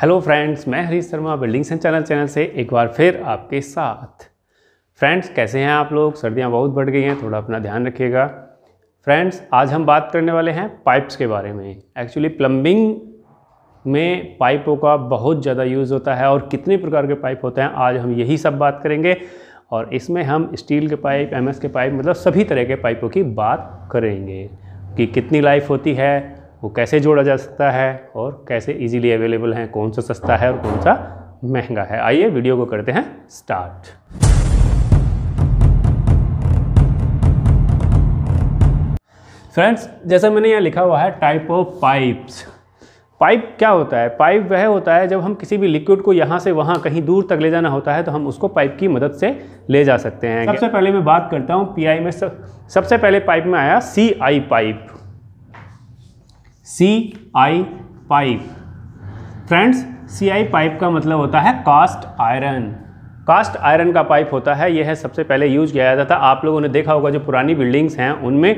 Hello friends मैं Harish Sharma building and channel channel से एक बार फिर आपके साथ फ्रेंड्स कैसे हैं आप लोग सर्दियां बहुत बढ़ गई हैं थोड़ा अपना ध्यान रखिएगा फ्रेंड्स आज हम बात करने वाले हैं पाइप्स के बारे में एक्चुअली प्लम्बिंग में पाइपों का बहुत ज़्यादा यूज़ होता है और कितने प्रकार के पाइप होते हैं आज हम यही सब बात करेंगे और इसमें हम स्टील के पाइप एमएस के पाइप मतलब सभी तरह के पाइपों की बात करेंगे कि कितनी लाइफ होती है वो कैसे जोड़ा जा सकता है और कैसे इजीली अवेलेबल हैं कौन सा सस्ता है और कौन सा महंगा है आइए वीडियो को करते हैं स्टार्ट फ्रेंड्स जैसा मैंने यहाँ लिखा हुआ है टाइप ऑफ पाइप्स पाइप क्या होता है पाइप वह होता है जब हम किसी भी लिक्विड को यहाँ से वहाँ कहीं दूर तक ले जाना होता है तो हम उसको पाइप की मदद से ले जा सकते हैं सबसे पहले मैं बात करता हूँ पी आई में सबसे पहले पाइप में आया C I pipe C I pipe friends C I pipe का मतलब होता है कास्ट आयरन कास्ट आयरन का पाइप होता है यह है सबसे पहले यूज किया जाता था आप लोगों ने देखा होगा जो पुरानी बिल्डिंग्स हैं उनमें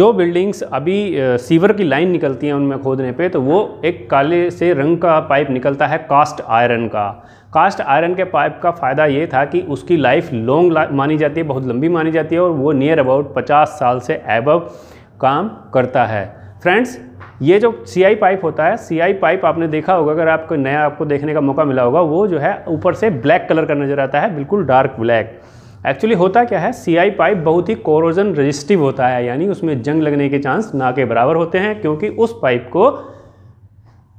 जो बिल्डिंग्स अभी सीवर की लाइन निकलती हैं उनमें खोदने पे तो वो एक काले से रंग का पाइप निकलता है कास्ट आयरन का कास्ट आयरन के पाइप का फ़ायदा ये था कि उसकी लाइफ लॉन्ग मानी जाती है बहुत लंबी मानी जाती है और वो नियर अबाउट पचास साल से एबव काम करता है फ्रेंड्स ये जो सी आई पाइप होता है सी आई पाइप आपने देखा होगा अगर आपको नया आपको देखने का मौका मिला होगा वो जो है ऊपर से ब्लैक कलर का नज़र आता है बिल्कुल डार्क ब्लैक एक्चुअली होता क्या है सी आई पाइप बहुत ही कोरोजन रजिस्टिव होता है यानी उसमें जंग लगने के चांस ना के बराबर होते हैं क्योंकि उस पाइप को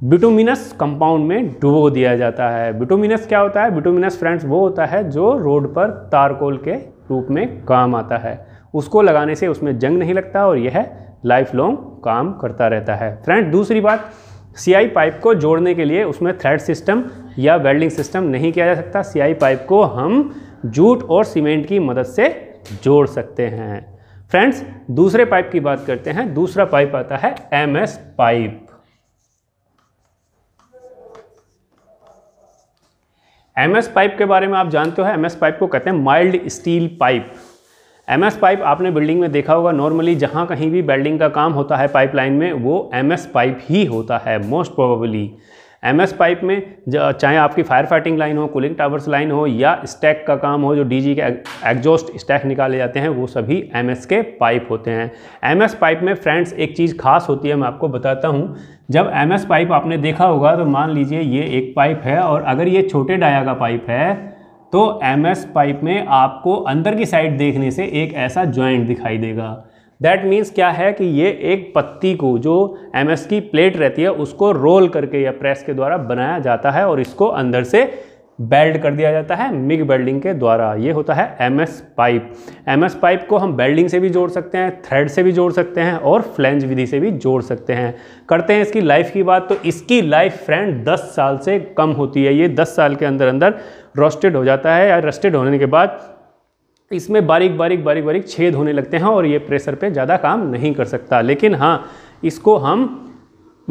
बिटोमिनस कंपाउंड में डुबो दिया जाता है बिटोमिनस क्या होता है बिटोमिनस फ्रेंड्स वो होता है जो रोड पर तारकोल के रूप में काम आता है उसको लगाने से उसमें जंग नहीं लगता और यह लाइफ लॉन्ग काम करता रहता है फ्रेंड दूसरी बात सीआई पाइप को जोड़ने के लिए उसमें थ्रेड सिस्टम या वेल्डिंग सिस्टम नहीं किया जा सकता सीआई पाइप को हम जूट और सीमेंट की मदद से जोड़ सकते हैं फ्रेंड्स दूसरे पाइप की बात करते हैं दूसरा पाइप आता है एमएस पाइप एमएस पाइप के बारे में आप जानते हो एमएस पाइप को कहते हैं mild steel pipe M S pipe आपने बिल्डिंग में देखा होगा नॉर्मली जहाँ कहीं भी बेल्डिंग का काम होता है पाइपलाइन में वो एम एस पाइप ही होता है most probably M S pipe में चाहे आपकी फायर फाइटिंग लाइन हो कूलिंग टावर्स लाइन हो या स्टैक का काम हो जो डीजी के एग्जॉस्ट स्टैक निकाले जाते हैं वो सभी एम एस के पाइप होते हैं एम एस पाइप में फ्रेंड्स एक चीज़ खास होती है मैं आपको बताता हूँ जब एम एस पाइप आपने देखा होगा तो मान लीजिए ये एक पाइप है और अगर ये छोटे डाया का पाइप है तो एम एस पाइप में आपको अंदर की साइड देखने से एक ऐसा ज्वाइंट दिखाई देगा दैट मीन्स क्या है कि ये एक पत्ती को जो एम एस की प्लेट रहती है उसको रोल करके या प्रेस के द्वारा बनाया जाता है और इसको अंदर से बेल्ड कर दिया जाता है मिग बेल्डिंग के द्वारा ये होता है M S pipe M S pipe को हम बेल्डिंग से भी जोड़ सकते हैं थ्रेड से भी जोड़ सकते हैं और फ्लेंज विधि से भी जोड़ सकते हैं करते हैं इसकी लाइफ की बात तो इसकी लाइफ फ्रेंड दस साल से कम होती है ये दस साल के अंदर अंदर रोस्टेड हो जाता है या रस्टेड होने के बाद इसमें बारीक बारीक बारीक बारीक छेद होने लगते हैं और ये प्रेशर पे ज़्यादा काम नहीं कर सकता लेकिन हाँ इसको हम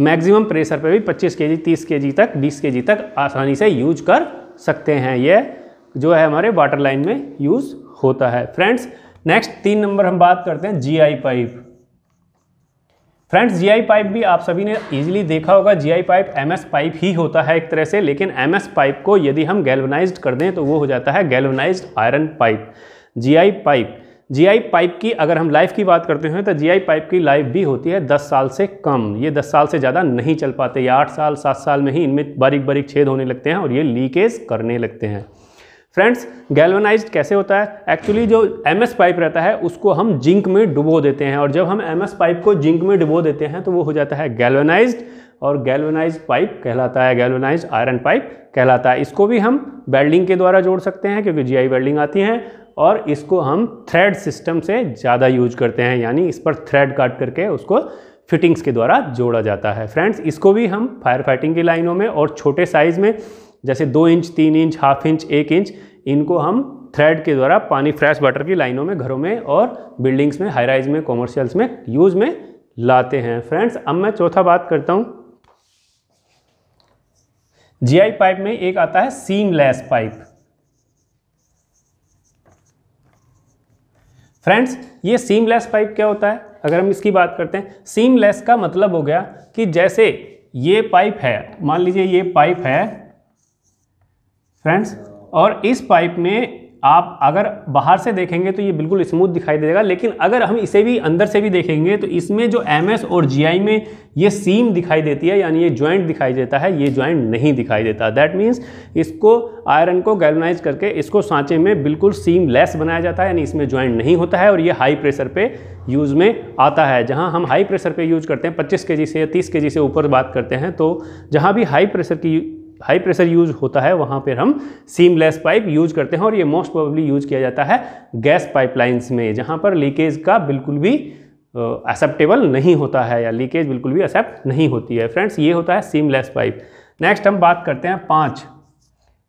मैक्सिमम प्रेशर पे भी 25 केजी 30 केजी तक 20 केजी तक आसानी से यूज कर सकते हैं ये जो है हमारे वाटर लाइन में यूज़ होता है फ्रेंड्स नेक्स्ट तीन नंबर हम बात करते हैं GI pipe friends GI pipe भी आप सभी ने इजीली देखा होगा जीआई पाइप एमएस पाइप ही होता है एक तरह से लेकिन एमएस पाइप को यदि हम गैल्वनाइज्ड कर दें तो वो हो जाता है galvanised iron pipe GI pipe GI pipe की अगर हम लाइफ की बात करते हैं तो जीआई पाइप की लाइफ भी होती है 10 साल से कम ये 10 साल से ज़्यादा नहीं चल पाते या 8 साल 7 साल में ही इनमें बारीक बारीक छेद होने लगते हैं और ये लीकेज करने लगते हैं फ्रेंड्स गैलवनाइज कैसे होता है एक्चुअली जो एम एस पाइप रहता है उसको हम जिंक में डुबो देते हैं और जब हम एम एस पाइप को जिंक में डुबो देते हैं तो वो हो जाता है गैलवनाइज और गैलवनाइज पाइप कहलाता है गैल्वनाइज आयरन पाइप कहलाता है इसको भी हम वेल्डिंग के द्वारा जोड़ सकते हैं क्योंकि जीआई वेल्डिंग आती है और इसको हम थ्रेड सिस्टम से ज़्यादा यूज करते हैं यानी इस पर थ्रेड काट करके उसको फिटिंग्स के द्वारा जोड़ा जाता है फ्रेंड्स इसको भी हम फायर फाइटिंग की लाइनों में और छोटे साइज़ में जैसे दो इंच तीन इंच हाफ इंच एक इंच इनको हम थ्रेड के द्वारा पानी फ्रेश वाटर की लाइनों में घरों में और बिल्डिंग्स में हाई राइज में कॉमर्शियल्स में यूज़ में लाते हैं फ्रेंड्स अब मैं चौथा बात करता हूँ जीआई पाइप में एक आता है सीमलेस पाइप फ्रेंड्स ये सीमलेस पाइप क्या होता है अगर हम इसकी बात करते हैं सीमलेस का मतलब हो गया कि जैसे ये पाइप है मान लीजिए ये पाइप है फ्रेंड्स और इस पाइप में आप अगर बाहर से देखेंगे तो ये बिल्कुल स्मूथ दिखाई देगा लेकिन अगर हम इसे भी अंदर से भी देखेंगे तो इसमें जो एम और जी में ये सीम दिखाई देती है यानी ये ज्वाइंट दिखाई देता है ये ज्वाइंट नहीं दिखाई देता दैट मीन्स इसको आयरन को गैलनाइज करके इसको सांचे में बिल्कुल सीम लेस बनाया जाता है यानी इसमें ज्वाइंट नहीं होता है और ये हाई प्रेशर पे यूज़ में आता है जहाँ हम हाई प्रेशर पे यूज करते हैं 25 के से या 30 के से ऊपर बात करते हैं तो जहाँ भी हाई प्रेशर की हाई प्रेशर यूज होता है वहाँ पर हम सीमलेस पाइप यूज करते हैं और ये मोस्ट प्रोबेबली यूज किया जाता है गैस पाइपलाइंस में जहाँ पर लीकेज का बिल्कुल भी एक्सेप्टेबल नहीं होता है या लीकेज बिल्कुल भी एक्सेप्ट नहीं होती है फ्रेंड्स ये होता है सीमलेस पाइप नेक्स्ट हम बात करते हैं पाँच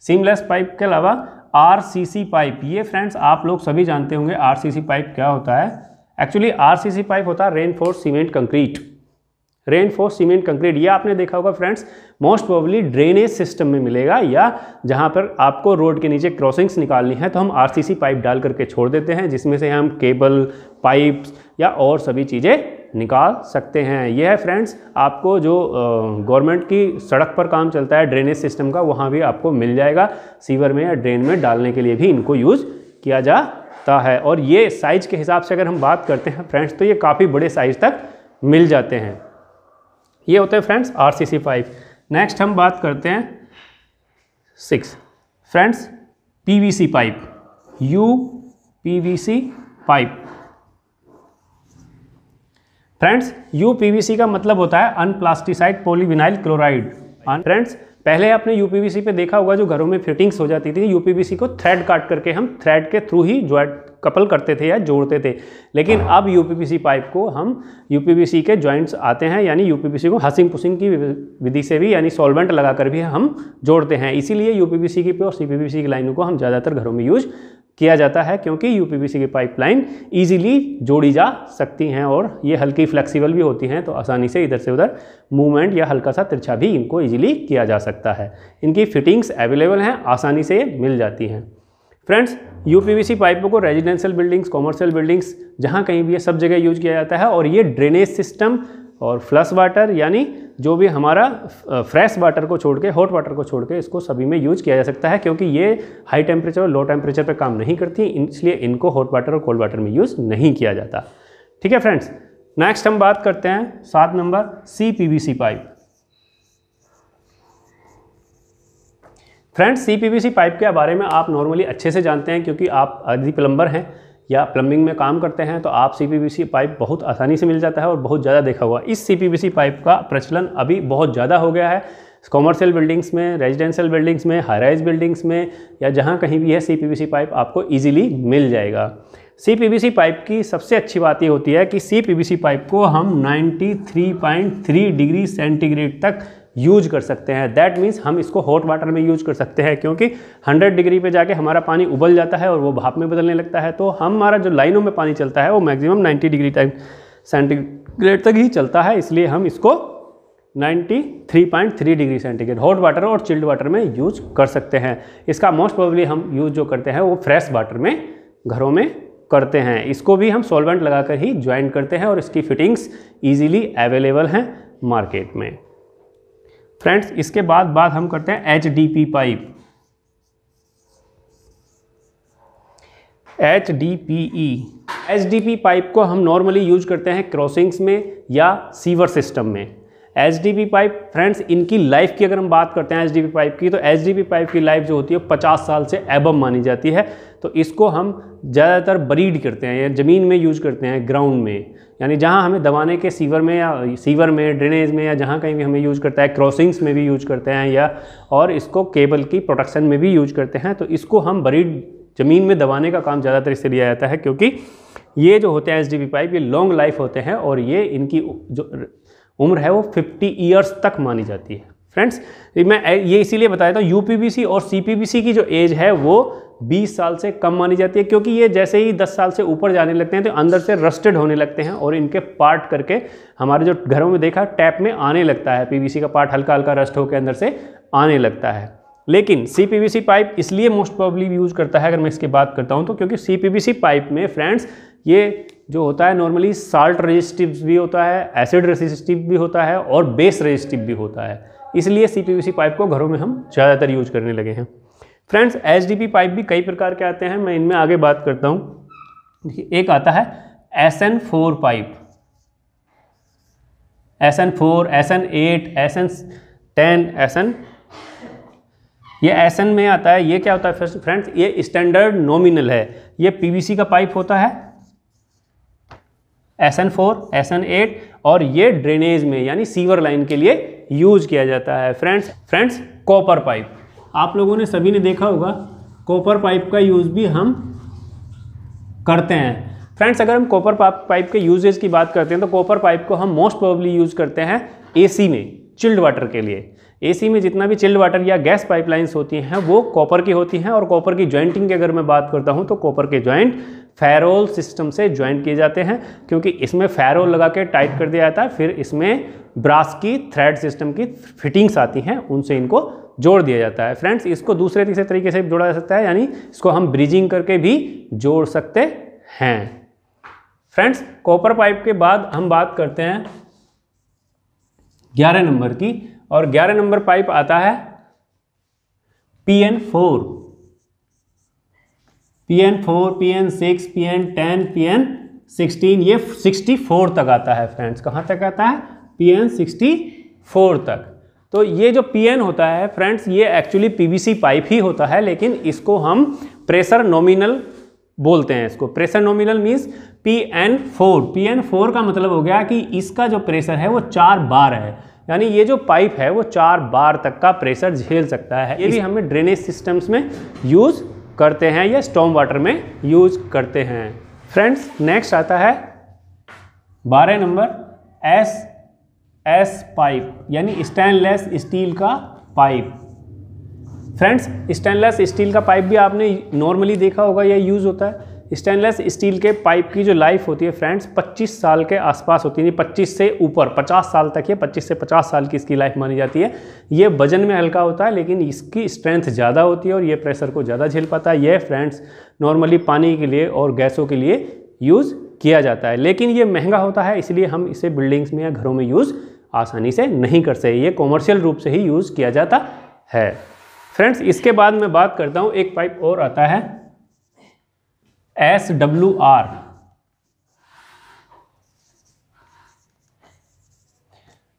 सीमलेस पाइप के अलावा आर पाइप ये फ्रेंड्स आप लोग सभी जानते होंगे आर पाइप क्या होता है एक्चुअली आर पाइप होता है reinforce cement concrete rain cement concrete ये आपने देखा होगा friends most probably drainage system में मिलेगा या जहाँ पर आपको रोड के नीचे क्रॉसिंग्स निकालनी है तो हम आरसीसी पाइप डाल करके छोड़ देते हैं जिसमें से हम केबल पाइप्स या और सभी चीज़ें निकाल सकते हैं यह है फ्रेंड्स आपको जो गवर्नमेंट की सड़क पर काम चलता है ड्रेनेज सिस्टम का वहाँ भी आपको मिल जाएगा सीवर में या ड्रेन में डालने के लिए भी इनको यूज़ किया जाता है और ये साइज के हिसाब से अगर हम बात करते हैं फ्रेंड्स तो ये काफ़ी बड़े साइज तक मिल जाते हैं ये होते हैं friends R C C pipe next हम बात करते हैं six friends P V C pipe U P V C pipe friends U P V C का मतलब होता है अनप्लास्टिसाइड पोलीविनाइल क्लोराइड फ्रेंड्स पहले आपने यू पी देखा होगा जो घरों में फिटिंग्स हो जाती थी यू को थ्रेड काट करके हम थ्रेड के थ्रू ही ज्वाइंट कपल करते थे या जोड़ते थे लेकिन हाँ। अब यूपीपीसी पाइप को हम यूपीपीसी के जॉइंट्स आते हैं यानी यूपीपीसी को हसिंग पुसिंग की विधि से भी यानी सॉल्वेंट लगाकर भी हम जोड़ते हैं इसीलिए यूपीपीसी की और सीपीपीसी की लाइनों को हम ज़्यादातर घरों में यूज किया जाता है क्योंकि यूपीपीसी की पाइपलाइन इजीली जोड़ी जा सकती हैं और ये हल्की फ्लेक्सिबल भी होती हैं तो आसानी से इधर से उधर मूवमेंट या हल्का सा तिरछा भी इनको इजीली किया जा सकता है इनकी फिटिंग्स अवेलेबल हैं आसानी से मिल जाती हैं फ्रेंड्स यूपीवीसी पाइपों को रेजिडेंशियल बिल्डिंग्स कॉमर्शियल बिल्डिंग्स जहाँ कहीं भी है सब जगह यूज किया जाता है और ये ड्रेनेज सिस्टम और फ्लश वाटर यानी जो भी हमारा फ्रेश वाटर को छोड़ के हॉट वाटर को छोड़ के इसको सभी में यूज किया जा सकता है क्योंकि ये हाई टेम्परेचर और लो टेम्परेचर पर काम नहीं करती इसलिए इनको हॉट वाटर और कोल्ड वाटर में यूज़ नहीं किया जाता ठीक है फ्रेंड्स नेक्स्ट हम बात करते हैं सात नंबर C P pipe friends C pipe के बारे में आप नॉर्मली अच्छे से जानते हैं क्योंकि आप यदि प्लम्बर हैं या प्लम्बिंग में काम करते हैं तो आप सी पाइप बहुत आसानी से मिल जाता है और बहुत ज़्यादा देखा हुआ इस सी पाइप का प्रचलन अभी बहुत ज़्यादा हो गया है कॉमर्शियल बिल्डिंग्स में रेजिडेंशियल बिल्डिंग्स में हाई राइज बिल्डिंग्स में या जहाँ कहीं भी है सी पाइप आपको ईजिली मिल जाएगा सी पाइप की सबसे अच्छी बात ये होती है कि सी पाइप को हम 93.3 डिग्री सेंटीग्रेड तक यूज कर सकते हैं दैट मीन्स हम इसको हॉट वाटर में यूज कर सकते हैं क्योंकि 100 डिग्री पे जाके हमारा पानी उबल जाता है और वो भाप में बदलने लगता है तो हमारा जो लाइनों में पानी चलता है वो मैक्सिमम 90 डिग्री टाइम सेंटीग्रेड तक ही चलता है इसलिए हम इसको 93.3 डिग्री सेंटीग्रेड हॉट वाटर और चिल्ड वाटर में यूज कर सकते हैं इसका मोस्ट प्रोबेबली हम यूज जो करते हैं वो फ्रेश वाटर में घरों में करते हैं इसको भी हम सॉल्वेंट लगाकर ही ज्वाइन करते हैं और इसकी फिटिंग्स ईजिली अवेलेबल हैं मार्केट में फ्रेंड्स इसके बाद बात हम करते हैं H D P pipe H D P E H D P pipe को हम नॉर्मली यूज करते हैं क्रॉसिंग्स में या सीवर सिस्टम में एच पाइप फ्रेंड्स इनकी लाइफ की अगर हम बात करते हैं एच पाइप की तो एच पाइप की लाइफ जो होती है 50 साल से एबम मानी जाती है तो इसको हम ज़्यादातर ब्रीड करते हैं या ज़मीन में यूज करते हैं ग्राउंड में यानी जहाँ हमें दबाने के सीवर में या सीवर में ड्रेनेज में या जहाँ कहीं भी हमें यूज करता है क्रॉसिंग्स में भी यूज करते हैं या और इसको केबल की प्रोटेक्शन में भी यूज करते हैं तो इसको हम बरीड ज़मीन में दबाने का काम ज़्यादातर इससे लिया जाता है क्योंकि ये जो होते हैं एच पाइप ये लॉन्ग लाइफ होते हैं और ये इनकी जो उम्र है वो 50 ईयर्स तक मानी जाती है फ्रेंड्स मैं ये इसीलिए बताया था यूपीबीसी और सीपीबीसी की जो एज है वो 20 साल से कम मानी जाती है क्योंकि ये जैसे ही 10 साल से ऊपर जाने लगते हैं तो अंदर से रस्टेड होने लगते हैं और इनके पार्ट करके हमारे जो घरों में देखा टैप में आने लगता है पीवीसी का पार्ट हल्का हल्का रस्ट होकर अंदर से आने लगता है लेकिन सी पाइप इसलिए मोस्ट प्रॉब्ली यूज़ करता है अगर मैं इसकी बात करता हूँ तो क्योंकि सी पाइप में फ्रेंड्स ये जो होता है नॉर्मली साल्ट रेजिस्टिव भी होता है एसिड रेजिस्टिव भी होता है और बेस रेजिस्टिव भी होता है इसलिए सी पाइप को घरों में हम ज़्यादातर यूज करने लगे हैं फ्रेंड्स एच पाइप भी कई प्रकार के आते हैं मैं इनमें आगे बात करता हूँ एक आता है S N four pipe S N four S N eight S N ten S N ये एस में आता है ये क्या होता है फ्रेंड्स ये स्टैंडर्ड नॉमिनल है ये पीवीसी का पाइप होता है S N four S N eight और ये ड्रेनेज में यानी सीवर लाइन के लिए यूज किया जाता है फ्रेंड्स फ्रेंड्स कॉपर पाइप आप लोगों ने सभी ने देखा होगा कॉपर पाइप का यूज़ भी हम करते हैं फ्रेंड्स अगर हम कॉपर पाइप के यूजेज की बात करते हैं तो कॉपर पाइप को हम मोस्ट प्रोबली यूज़ करते हैं एसी में चिल्ड वाटर के लिए एसी में जितना भी चिल्ड वाटर या गैस पाइपलाइंस होती हैं वो कॉपर की होती हैं और कॉपर की ज्वाइंटिंग की अगर मैं बात करता हूँ तो कॉपर के ज्वाइंट फेरोल सिस्टम से ज्वाइंट किए जाते हैं क्योंकि इसमें फेरोल लगा के टाइट कर दिया जाता है फिर इसमें ब्रास की थ्रेड सिस्टम की फिटिंग्स आती हैं उनसे इनको जोड़ दिया जाता है फ्रेंड्स इसको दूसरे तीसरे तरीके से जोड़ा जा सकता है यानी इसको हम ब्रिजिंग करके भी जोड़ सकते हैं फ्रेंड्स कॉपर पाइप के बाद हम बात करते हैं ग्यारह नंबर की और ग्यारह नंबर पाइप आता है P N four P N four P N six P N ten P N sixteen ये सिक्सटी फोर तक आता है फ्रेंड्स कहाँ तक आता है पी एन सिक्सटी फोर तक तो ये जो पी एन होता है फ्रेंड्स ये एक्चुअली पीवीसी पाइप ही होता है लेकिन इसको हम प्रेशर नॉमिनल बोलते हैं इसको pressure nominal means P N four P N four का मतलब हो गया कि इसका जो प्रेशर है वो चार बार है यानी ये जो पाइप है वो चार बार तक का प्रेशर झेल सकता है ये भी हमें ड्रेनेज सिस्टम्स में यूज़ करते हैं या स्टॉम वाटर में यूज़ करते हैं फ्रेंड्स नेक्स्ट आता है बारह नंबर एस एस पाइप यानी स्टेनलेस स्टील का पाइप फ्रेंड्स स्टेनलेस स्टील का पाइप भी आपने नॉर्मली देखा होगा या यूज़ होता है स्टेनलेस स्टील के पाइप की जो लाइफ होती है फ्रेंड्स 25 साल के आसपास होती है 25 से ऊपर 50 साल तक ये 25 से 50 साल की इसकी लाइफ मानी जाती है ये वजन में हल्का होता है लेकिन इसकी स्ट्रेंथ ज़्यादा होती है और ये प्रेशर को ज़्यादा झेल पाता है ये फ्रेंड्स नॉर्मली पानी के लिए और गैसों के लिए यूज़ किया जाता है लेकिन ये महंगा होता है इसलिए हम इसे बिल्डिंग्स में या घरों में यूज़ आसानी से नहीं कर सकते ये कॉमर्शियल रूप से ही यूज़ किया जाता है फ्रेंड्स इसके बाद मैं बात करता हूँ एक पाइप और आता है S W R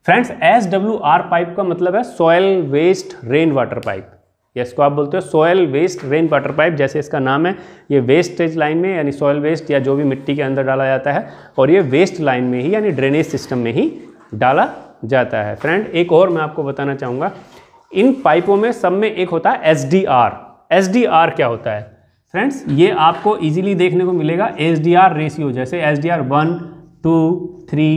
friends S W R pipe का मतलब है soil waste rain water pipe या इसको आप बोलते हो soil waste rain water pipe जैसे इसका नाम है ये वेस्टेज लाइन में यानी सॉयल वेस्ट या जो भी मिट्टी के अंदर डाला जाता है और ये वेस्ट लाइन में ही यानी ड्रेनेज सिस्टम में ही डाला जाता है फ्रेंड एक और मैं आपको बताना चाहूँगा इन पाइपों में सब में एक होता है S D R S D R क्या होता है फ्रेंड्स ये आपको इजीली देखने को मिलेगा एस डी आर रेशियो जैसे S D R one two three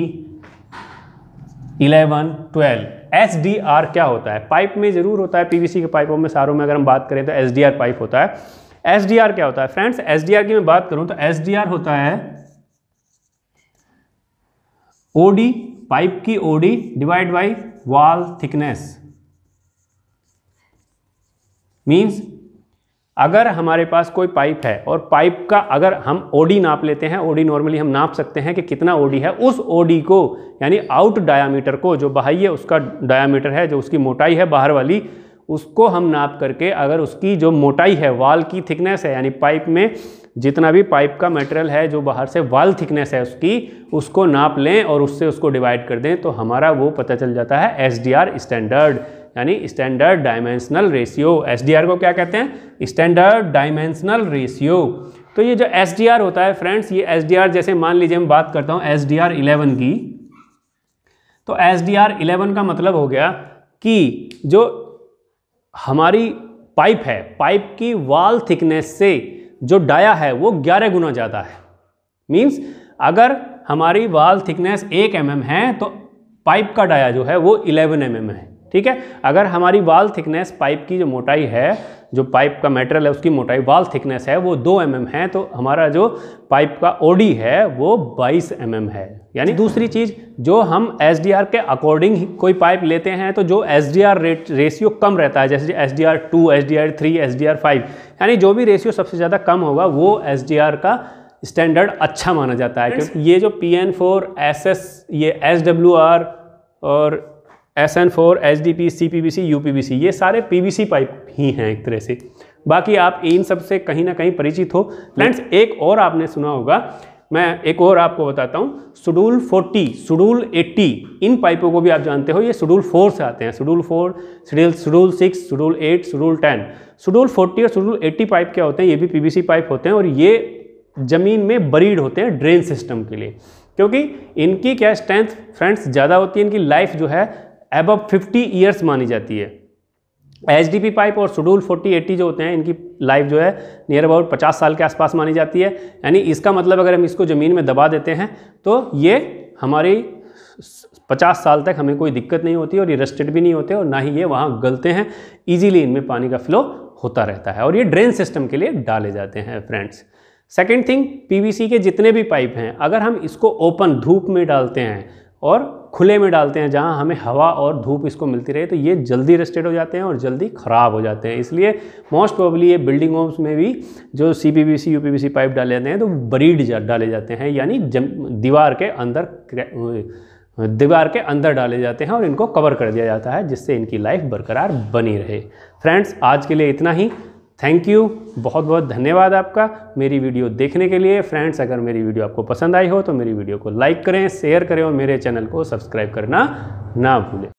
eleven twelve S D R क्या होता है पाइप में ज़रूर होता है पीवीसी के पाइपों में सारों में अगर हम बात करें तो एस डी आर पाइप होता है एस डी आर क्या होता है फ्रेंड्स एस डी आर की मैं बात करूं तो एस डी आर होता है ओ डी पाइप की O D divide by wall thickness means अगर हमारे पास कोई पाइप है और पाइप का अगर हम ओडी नाप लेते हैं ओडी नॉर्मली हम नाप सकते हैं कि कितना ओडी है उस ओडी को यानी आउट डायामीटर को जो बाह्य उसका डायामीटर है जो उसकी मोटाई है बाहर वाली उसको हम नाप करके अगर उसकी जो मोटाई है वाल की थिकनेस है यानी पाइप में जितना भी पाइप का मटेरियल है जो बाहर से वाल थिकनेस है उसकी उसको नाप लें और उससे उसको डिवाइड कर दें तो हमारा वो पता चल जाता है एस स्टैंडर्ड यानी स्टैंडर्ड डायमेंशनल रेशियो एस को क्या कहते हैं स्टैंडर्ड डायमेंशनल रेशियो तो ये जो एस होता है फ्रेंड्स ये एस जैसे मान लीजिए मैं बात करता हूँ एस डी की तो एस डी का मतलब हो गया कि जो हमारी पाइप है पाइप की वाल थिकनेस से जो डाया है वो 11 गुना ज़्यादा है मीन्स अगर हमारी वाल थिकनेस एक एम mm है तो पाइप का डाया जो है वो 11 एम mm है ठीक है अगर हमारी वाल थिकनेस पाइप की जो मोटाई है जो पाइप का मेटेरियल है उसकी मोटाई वाल थिकनेस है वो दो एम mm है तो हमारा जो पाइप का ओडी है वो बाईस एम mm है यानी दूसरी चीज़ जो हम एस के अकॉर्डिंग कोई पाइप लेते हैं तो जो एस रेट रेशियो कम रहता है जैसे S D R two S D R three S D R five यानी जो भी रेशियो सबसे ज़्यादा कम होगा वो एस का स्टैंडर्ड अच्छा माना जाता है क्योंकि ये जो P N four S S ये एस डब्ल्यू आर और S N four H D P C P V C U P V C ये सारे पी बी सी पाइप ही हैं एक तरह से बाकी आप इन सब से कहीं ना कहीं परिचित हो फ्रेंड्स एक और आपने सुना होगा मैं एक और आपको बताता हूँ शेड्यूल 40, शेड्यूल 80 इन पाइपों को भी आप जानते हो ये शेड्यूल 4 से आते हैं schedule 4, schedule schedule 6, schedule 8, schedule 10 schedule 40 और शेड्यूल 80 पाइप क्या होते हैं ये भी सी पाइप होते हैं और ये ज़मीन में बरीड होते हैं ड्रेन सिस्टम के लिए क्योंकि इनकी क्या स्ट्रेंथ फ्रेंड्स ज़्यादा होती है इनकी लाइफ जो है एबव 50 ईयर्स मानी जाती है एच पाइप और शेड्यूल एट्टी जो होते हैं इनकी लाइफ जो है नियर अबाउट 50 साल के आसपास मानी जाती है यानी इसका मतलब अगर हम इसको ज़मीन में दबा देते हैं तो ये हमारी 50 साल तक हमें कोई दिक्कत नहीं होती और ये रस्टेड भी नहीं होते और ना ही ये वहाँ गलते हैं ईजीली इनमें पानी का फ्लो होता रहता है और ये ड्रेन सिस्टम के लिए डाले जाते हैं फ्रेंड्स सेकेंड थिंग पी के जितने भी पाइप हैं अगर हम इसको ओपन धूप में डालते हैं और खुले में डालते हैं जहाँ हमें हवा और धूप इसको मिलती रहे तो ये जल्दी रस्टेड हो जाते हैं और जल्दी ख़राब हो जाते हैं इसलिए मोस्ट प्रॉबली ये बिल्डिंग होम्स में भी जो C P V C U P V C pipe डाले जाते हैं तो बरीड जा, डाले जाते हैं यानी दीवार के अंदर दीवार के अंदर डाले जाते हैं और इनको कवर कर दिया जाता है जिससे इनकी लाइफ बरकरार बनी रहे फ्रेंड्स आज के लिए इतना ही थैंक यू बहुत बहुत धन्यवाद आपका मेरी वीडियो देखने के लिए फ्रेंड्स अगर मेरी वीडियो आपको पसंद आई हो तो मेरी वीडियो को लाइक करें शेयर करें और मेरे चैनल को सब्सक्राइब करना ना भूलें